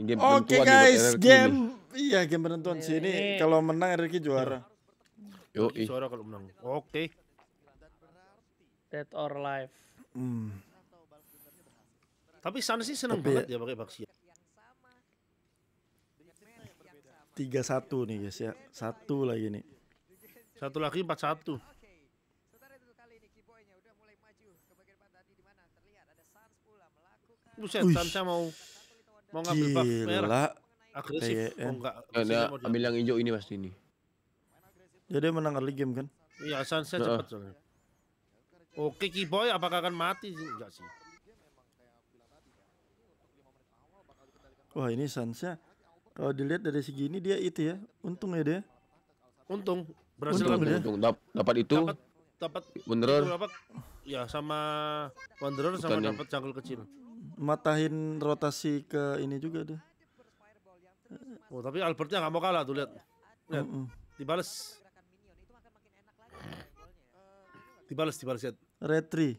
Oke okay, guys, game ini. iya game penentuan iya, sini iya. kalau menang RRQ juara. Yo, juara kalau menang. Oke. Okay. Dead or Life. Hmm. Tapi Sun sih senang banget ya pakai Baxia. Tiga satu nih guys ya, satu lagi nih. Satu lagi empat satu. Buset, Sansa mau Mau ngambil buff merah. Agresif. Oh, enggak. Nah, ambil yang hijau ini pasti ini. Jadi menang early game kan? Iya, sunset nah. cepat soalnya. Oke, Kiboy apakah akan mati sih? Enggak sih. Wah, ini Sansa. Kalau dilihat dari segi ini dia itu ya. Untung ya dia. Untung berhasil untung, ambil. Untung dap dapat itu. Dapat dapat Wanderer. Itu apa? Ya sama Wanderer Bukan sama dapat jungle kecil matahin rotasi ke ini juga deh. Oh tapi Albertnya nggak mau kalah tuh lihat, lihat mm -mm. dibales, dibales dibales lihat. Retri.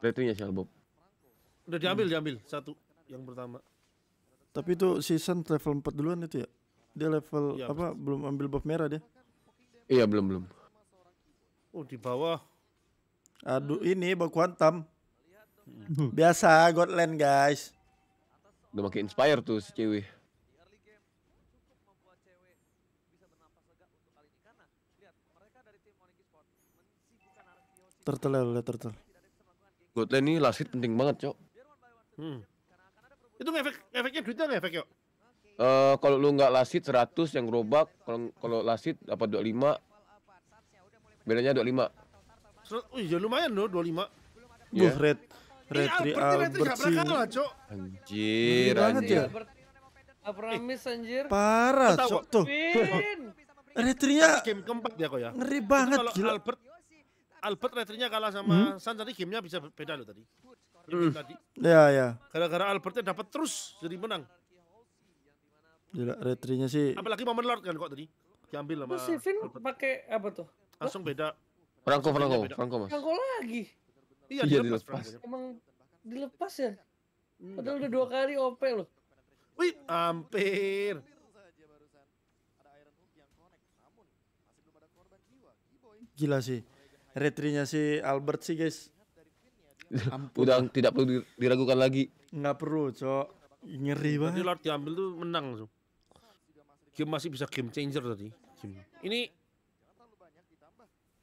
Retrinya si Albob. Udah diambil hmm. diambil satu yang pertama. Tapi itu season level 4 duluan itu ya? Dia level ya, apa pasti. belum ambil buff merah dia? Iya belum belum. Oh di bawah. Aduh ini bakuan tam. Hmm. Biasa Godland guys. Udah makin inspire tuh si cewek. Turtle ya, tertel. turtle. Godland ini last hit penting banget, Cok. Hmm. Itu efek efeknya duitnya efek yuk. uh, eh, kalau lu nggak last hit 100 yang gerobak, kalau kalau last hit apa 25. Bedanya 25. uh ya lumayan loh 25. Yeah. Buh, iya. red. Iya, Retri Albert, Albert sih. Kalah, Cok. Anjir, banget anjir. ya. Abramis anjir. Parah, Cok tuh. Retrinya game keempat dia kok ya. Ngeri banget kalau gila. Albert Albert retrinya kalah sama hmm? San tadi game-nya bisa beda loh tadi. Hmm. tadi. Ya ya. Gara-gara Albertnya dapat terus jadi menang. Gila retrinya sih. Apalagi momen Lord kan kok tadi. Diambil sama. Sivin pakai apa tuh? Langsung beda. Franco Franco Franco Mas. Franco lagi. Iya, iya, dilepas. dilepas. Emang dilepas ya? Hmm, Padahal udah dua kali OP loh. Wih, hampir. Gila sih. Retrinya si Albert sih guys. Ampun. Udah tidak perlu diragukan lagi. Nggak perlu, cok. Ngeri banget. Tadi Lord diambil tuh menang. Tuh. Game masih bisa game changer tadi. Ini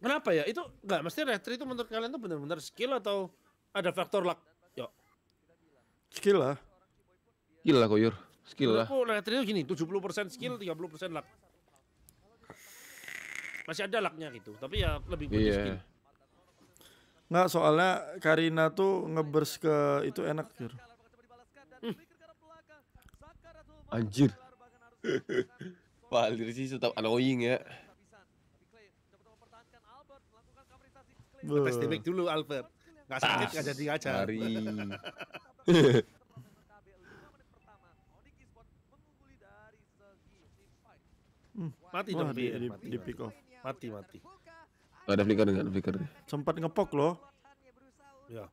Kenapa ya? Itu nggak mesti retri itu menurut kalian tuh benar-benar skill atau ada faktor luck? Yo. Skill lah. Skill lah koyur. Skill lah. Oh, retri itu gini, 70% skill, 30% luck. Masih ada lucknya gitu, tapi ya lebih butuh yeah. skill. Nggak, soalnya Karina tuh ngebers ke itu enak, Jur. Hmm. Anjir. Palir sih tetap annoying ya. Tes damage dulu Albert. Nggak sakit ah, nggak jadi aja. Hari. Hmm. Mati dong di, di, di piko. Mati mati. Oh, ada flicker enggak ada flicker. Sempat ngepok loh. Ya.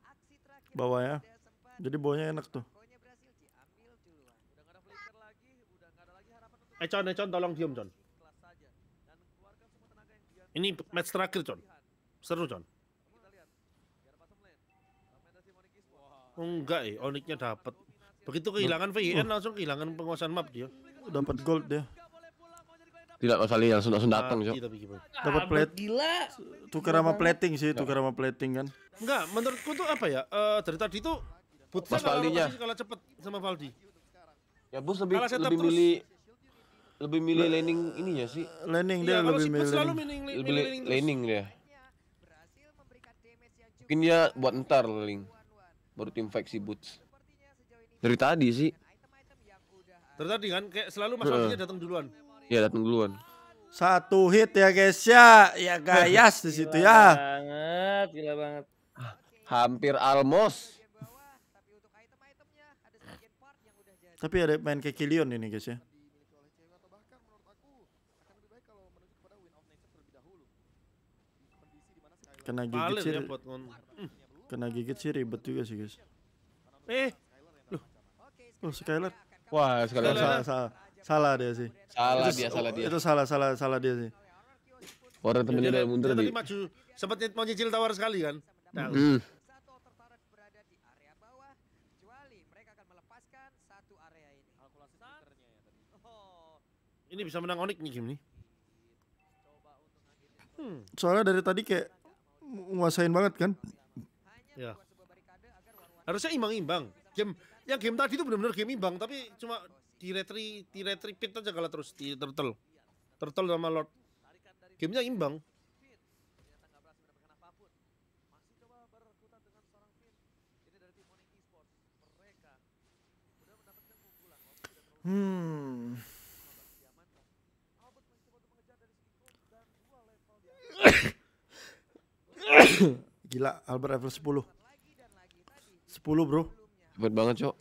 Bawa ya. Jadi bawahnya enak tuh. Eh Con, eh Con tolong diem Con. Ini match terakhir Con. Seru Con. Enggak ya oniknya dapat. Begitu kehilangan VN uh. langsung kehilangan penguasaan map dia. Dapat gold dia. Tidak masalah iya, langsung langsung datang, Cok. Dapat plate. Gila. Tukar sama plating sih, tukar sama plating kan. Enggak, menurutku tuh apa ya? Uh, dari tadi tuh Butsa kalah, kalau cepet sama Valdi. Ya bos lebih lebih milih lebih milih laning landing ini ya sih. Landing dia ya, lebih milih. landing, lebih landing, landing dia. Mungkin dia buat ntar landing baru tim Boots dari tadi sih dari tadi kan kayak selalu Mas uh. datang duluan ya datang duluan satu hit ya guys ya ya gayas di situ ya banget gila banget hampir almost tapi ada main kayak Kilion ini guys ya kena gigit sih. Kena gigit sih ribet juga sih guys. Eh, loh, oh Skyler. Wah Skyler. Salah, salah, salah dia sih. Salah itu, dia, salah dia. Itu salah, salah, salah dia sih. Orang temennya dia, mundur dia. Tadi maju, mau nyicil tawar sekali kan. Nah, mm. Ini bisa menang onik nih game nih. Soalnya dari tadi kayak menguasain banget kan. Ya. Harusnya imbang-imbang. Game yang game tadi itu benar-benar game imbang tapi cuma di retri di retri pit aja kalah terus di turtle. Turtle sama Lord. nya imbang. Hmm. Gila, Albert level 10. 10, Bro. Hebat banget, Cok.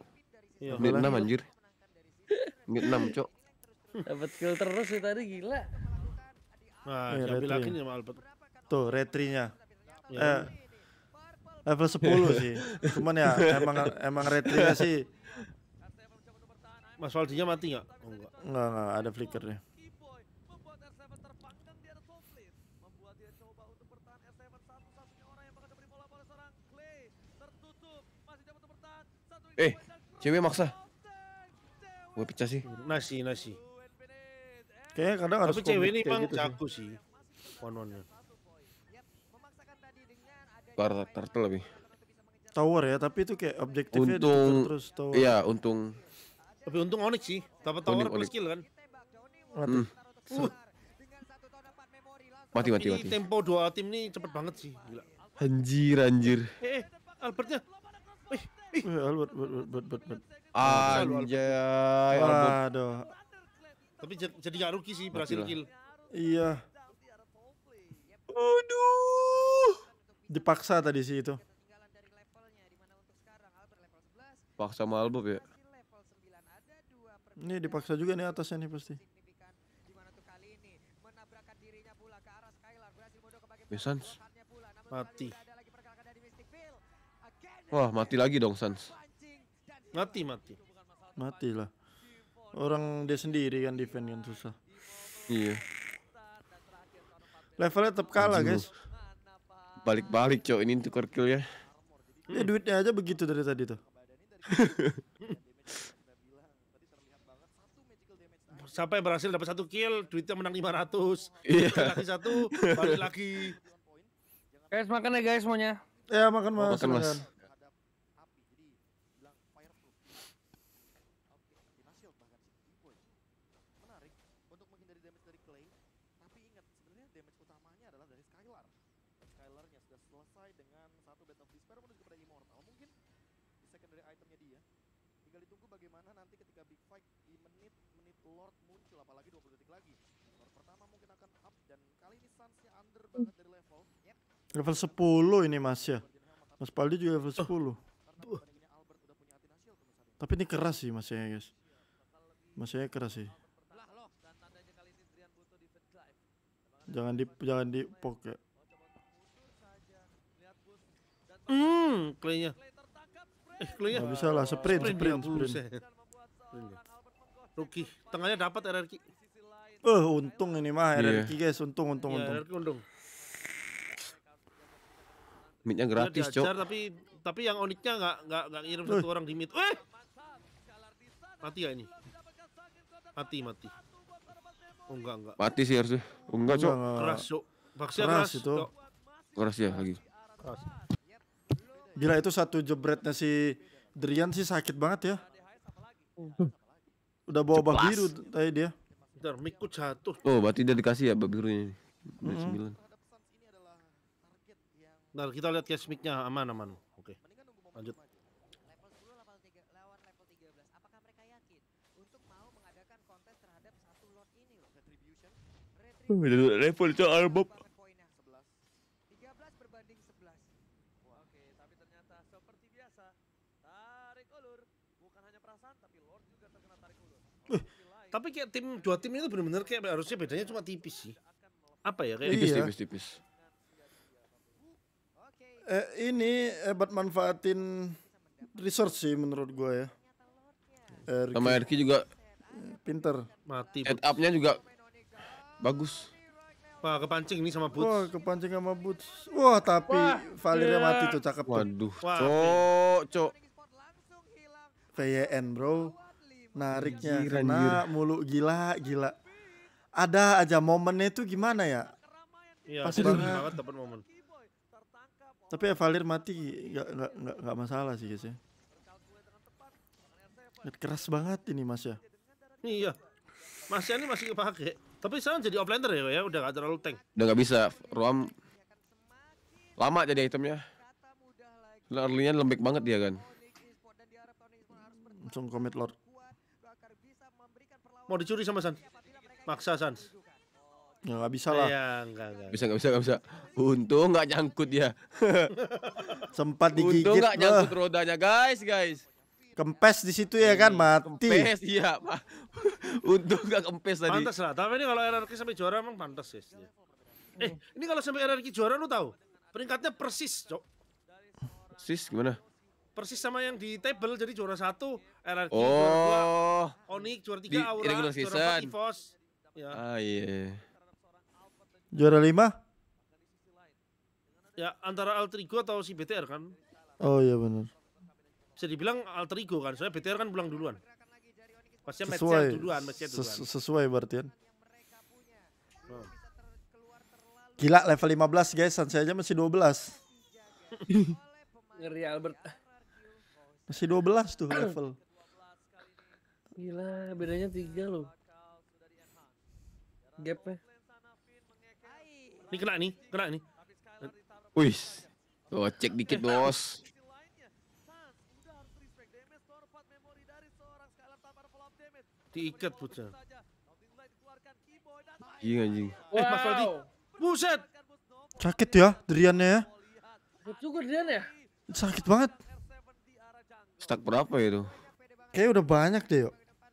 ya, Mid 6 anjir. Mid 6, Cok. Dapat kill terus sih tadi gila. Nah, eh, diambil lagi sama Albert. Tuh, retrinya. Ya. Eh, level 10 sih. Cuman ya emang emang retrinya sih. Mas Valdinya mati gak? Oh, enggak. Enggak, enggak, ada flickernya. Eh, cewek maksa. Gue pecah sih. Nasi, nasi. Kayaknya kadang harus Tapi cewek ini emang gitu jago sih. Kononnya. nya Tartel lebih. Tower ya, tapi itu kayak objektifnya untung, terus tower. Iya, untung. Tapi untung Onyx sih. Dapat tower plus kill kan. Mati. Hmm. Uh. Mati, mati, mati. tempo dua tim ini cepet banget sih, gila. Anjir, anjir. Eh, eh Albertnya Wih, Albert, Albert, Albert, Anjay, Aduh. Tapi jadi gak rugi sih, berhasil kill. Iya. Aduh. Dipaksa tadi sih itu. Paksa sama Albert ya. Ini dipaksa juga nih atasnya nih pasti. Besans. Mati. Wah, mati lagi dong Sans. Mati, mati. Mati lah. Orang dia sendiri kan defend kan susah. Iya. Levelnya tetap kalah, Aduh. guys. Balik-balik, cowok Ini tukar kill ya. Ya duitnya aja begitu dari tadi tuh. Sampai berhasil dapat satu kill, duitnya menang 500. Iya. Yeah. Lagi satu, balik lagi. Guys, makan ya guys semuanya. Ya, makan mas. Makan mas. Makan. balik lagi. Skor pertama mungkin akan up dan kali ini under hmm. banget dari level. Yep. Ya. Level 10 ini Mas ya. Mas Paldi juga level 10. Oh. Uh. Tapi ini keras sih Mas ya, guys. Mas ya keras sih. Jangan di jangan di poke. Hmm, klaynya. Eh, klaynya. Enggak bisa lah, sprint, sprint, sprint. sprint. Ruki, tengahnya dapat RRQ. Uh, untung ini mah iya. RRQ yeah. guys, untung untung yeah, untung. RRQ untung. Mitnya gratis, Cok. Tapi tapi yang uniknya nggak nggak nggak ngirim satu orang di mit. Eh. Mati ya ini? Mati, mati. Oh, enggak, enggak. Mati sih harusnya. Oh, enggak, Cok. Keras, Cok. Ya, keras, keras itu. Cok. Keras ya lagi. Keras. Gila itu satu jebretnya si Drian sih sakit banget ya. Hmm. Udah bawa Ceplas. biru tadi dia bentar mikut jatuh oh berarti udah dikasih ya bab birunya ini mm -hmm. 9 kita lihat cash mic-nya aman aman. Oke. Lanjut. Level sepuluh, level tiga, lawan level tiga belas. Apakah mereka yakin untuk mau mengadakan kontes terhadap satu lot ini loh? Retribution. Retribution. Level cok Tapi kayak tim dua tim itu benar-benar kayak harusnya bedanya cuma tipis sih. Apa ya kayak tipis iya. tipis tipis. Eh, ini hebat manfaatin resource sih menurut gue ya. Eh, RG. Sama Erki juga pinter. Mati. Head up-nya juga bagus. Wah, kepancing ini sama Boots. Wah, kepancing sama Boots. Wah, tapi Wah, Valeria mati tuh cakep. tuh Waduh, cok, cok. VYN e bro nariknya karena mulu gila gila ada aja momennya itu gimana ya iya, pasti banget dapat momen tapi Evalir ya mati nggak nggak nggak masalah sih guys ya keras banget ini mas ya iya mas ya ini masih kepake tapi sekarang jadi offlander ya ya udah gak terlalu tank udah nggak bisa ruam lama jadi itemnya Lalu lembek banget dia kan langsung commit lord Mau dicuri sama Sans. Maksa Sans. Ya bisa lah. ya, enggak, enggak. Bisa nggak bisa nggak bisa. Untung nggak nyangkut ya. Sempat digigit. Untung nggak nyangkut rodanya guys guys. Kempes di situ ya kan hmm, mati. Kempes iya pak. Untung nggak kempes tadi. Pantas lah. Tapi ini kalau RRQ sampai juara emang pantas ya. Eh ini kalau sampai RRQ juara lu tahu peringkatnya persis cok. Persis gimana? Persis sama yang di table jadi juara satu LRQ oh. juara 2, Onyx juara 3 di, Aura, regular season. juara 4 EVOS. Ya. Ah iya. Yeah. Juara 5? Ya antara alter ego atau si BTR kan? Oh iya benar. Bisa dibilang alter ego kan, soalnya BTR kan pulang duluan. pasti sesuai, duluan, matchnya duluan. Ses sesuai berarti kan. Oh. Gila level 15 guys, Sansei aja masih 12. Ngeri Albert. Masih 12 tuh level. Gila, bedanya tiga loh. eh Ini kena nih, kena nih. Wih, oh, cek dikit bos. Diikat bocah. Anjing anjing. Wow. Eh Mas Rodi buset. Sakit ya Driannya ya. juga Drian ya. Sakit banget. Stak berapa itu? kayak udah banyak deh yuk.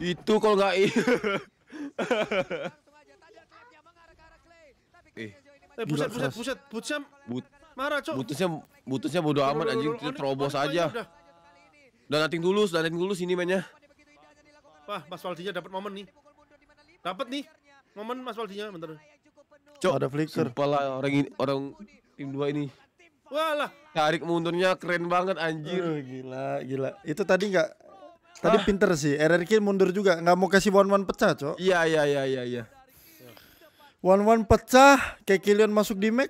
Itu kalau nggak Eh, eh buset, buset, buset, buset, marah cok. Butusnya, butusnya bodo amat anjing, kita terobos aja. Udah nating dulu, udah nating dulu sini mainnya. Wah, Mas Waldinya dapat momen nih. Dapat nih, momen Mas Waldinya bentar. Cok, ada flicker. Kepala orang ini, orang tim dua ini. Walah, tarik mundurnya keren banget anjir. Oh, gila, gila. Itu tadi nggak Tadi ah. pinter sih, RRQ mundur juga, nggak mau kasih one one pecah, cok. Iya iya iya iya. iya. One one pecah, kayak Kilian masuk di Mac,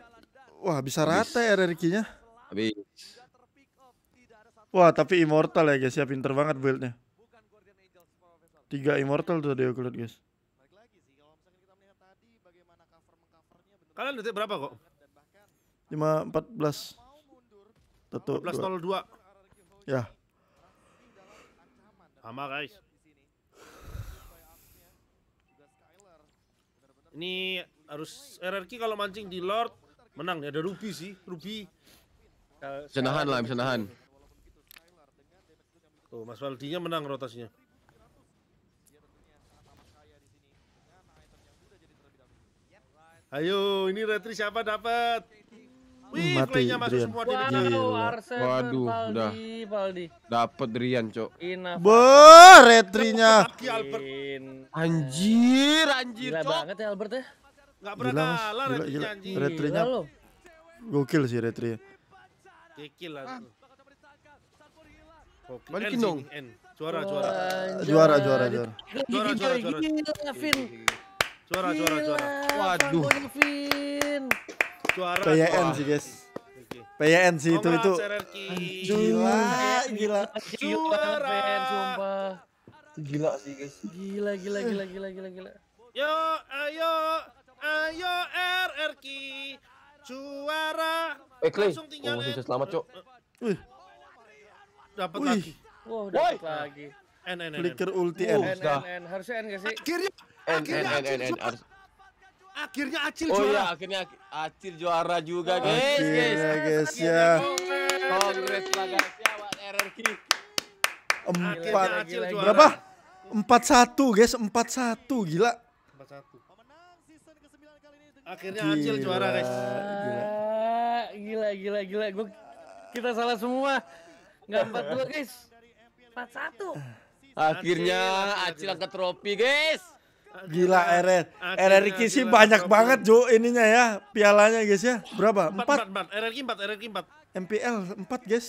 wah bisa rata ya RRQ-nya. Wah tapi immortal ya guys ya, pinter banget buildnya. Tiga immortal tuh dia kulit guys. Kalian detik berapa kok? Lima empat belas. Satu. Belas nol dua. Ya guys, Ini harus RRQ kalau mancing di Lord menang ya ada Ruby sih, Ruby. Uh, lah, bisa nahan. Tuh, Mas Valdinya menang rotasinya. Ayo, ini retri siapa dapat? Wih, mati Rian. semua Waduh, di Waduh, udah. Dapet Rian, Cok. Ber, retrinya. Anjir, anjir, Gila Cok. banget ya Albert ya. Gak pernah gila, kalah gila, retrinya anjir. Retrinya. Gokil sih retrinya. Gokil lah. Balikin dong. Juara, juara. Juara, juara, juara. Juara, juara, juara. Juara, juara, juara. Waduh. Vin juara PYN sih guys. PYN sih itu itu. Gila, gila. Juara. Gila sih guys. Gila, gila, gila, gila, gila, gila. Yo, ayo, ayo RRQ. Juara. Eh Clay, oh, masih selamat cok. Wih. Eh, eh. Dapat lagi. Wah, dapat lagi. N N N. Flicker ulti N. N N harusnya N gak sih? Akhirnya. N N N N N. Akhirnya Acil oh, iya, juara. Oh iya, akhirnya Acil juara juga, guys. Oh, guys, guys, guys ya. Kongres ya. lah, guys, ya, Pak RRQ. Empat, berapa? Empat satu, guys, empat satu, gila. Empat satu. Akhirnya gila. Acil juara, guys. Gila, gila, gila, gila. Gua, kita salah semua. Nggak empat dua, guys. Empat satu. Akhirnya Acil angkat trofi, guys. Gila RR. RRQ sih banyak banget Jo ininya ya pialanya guys ya. Berapa? 4. 4 4. RRQ 4, RRQ 4. MPL 4 guys.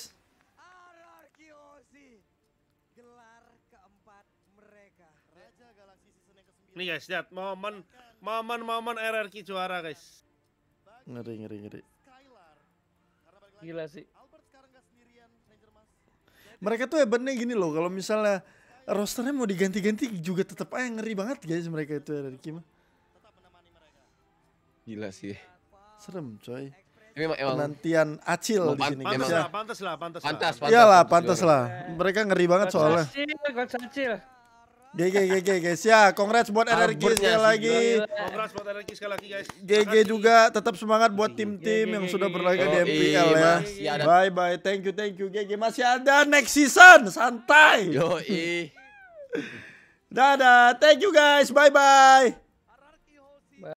Nih guys, lihat momen momen-momen RRQ juara guys. Ngeri ngeri ngeri. Gila sih. Mereka tuh hebatnya gini loh kalau misalnya rosternya mau diganti-ganti juga tetap aja ngeri banget guys mereka itu dari ya, Kima. Gila sih. Serem coy. Emang, emang penantian acil di sini ya. pantas Lah, pantas lah, pantas, pantas, pantas, pantas, pantas, pantas, pantas, pantas, pantas, pantas, GG GG guys ya congrats buat energi sekali lagi congrats buat energi sekali lagi guys GG juga tetap semangat buat tim-tim yang sudah berlaga di MPL ya bye bye thank you thank you GG masih ada next season santai yo Dadah, thank you guys. Bye bye.